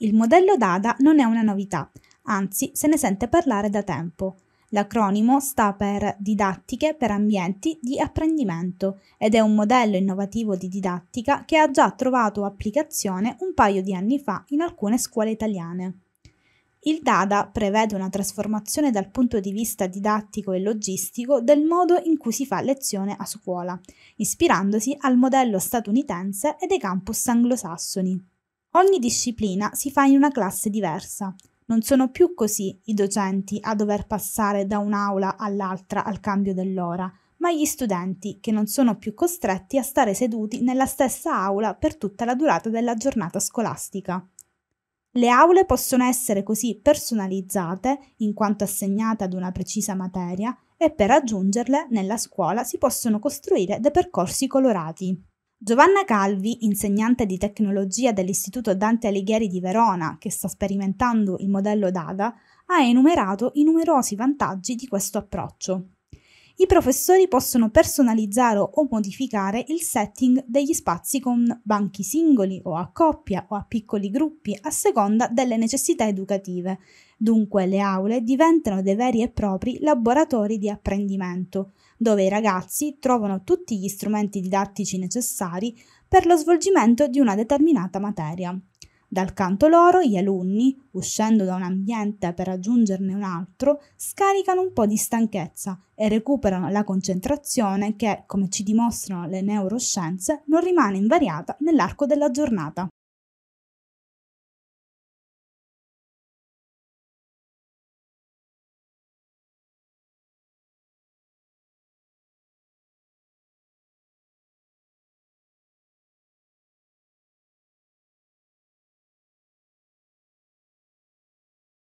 Il modello DADA non è una novità, anzi se ne sente parlare da tempo. L'acronimo sta per Didattiche per Ambienti di Apprendimento ed è un modello innovativo di didattica che ha già trovato applicazione un paio di anni fa in alcune scuole italiane. Il DADA prevede una trasformazione dal punto di vista didattico e logistico del modo in cui si fa lezione a scuola, ispirandosi al modello statunitense e dei campus anglosassoni. Ogni disciplina si fa in una classe diversa. Non sono più così i docenti a dover passare da un'aula all'altra al cambio dell'ora, ma gli studenti che non sono più costretti a stare seduti nella stessa aula per tutta la durata della giornata scolastica. Le aule possono essere così personalizzate in quanto assegnate ad una precisa materia e per raggiungerle nella scuola si possono costruire dei percorsi colorati. Giovanna Calvi, insegnante di tecnologia dell'Istituto Dante Alighieri di Verona, che sta sperimentando il modello DADA, ha enumerato i numerosi vantaggi di questo approccio i professori possono personalizzare o modificare il setting degli spazi con banchi singoli o a coppia o a piccoli gruppi a seconda delle necessità educative. Dunque le aule diventano dei veri e propri laboratori di apprendimento, dove i ragazzi trovano tutti gli strumenti didattici necessari per lo svolgimento di una determinata materia. Dal canto loro, gli alunni, uscendo da un ambiente per raggiungerne un altro, scaricano un po' di stanchezza e recuperano la concentrazione che, come ci dimostrano le neuroscienze, non rimane invariata nell'arco della giornata.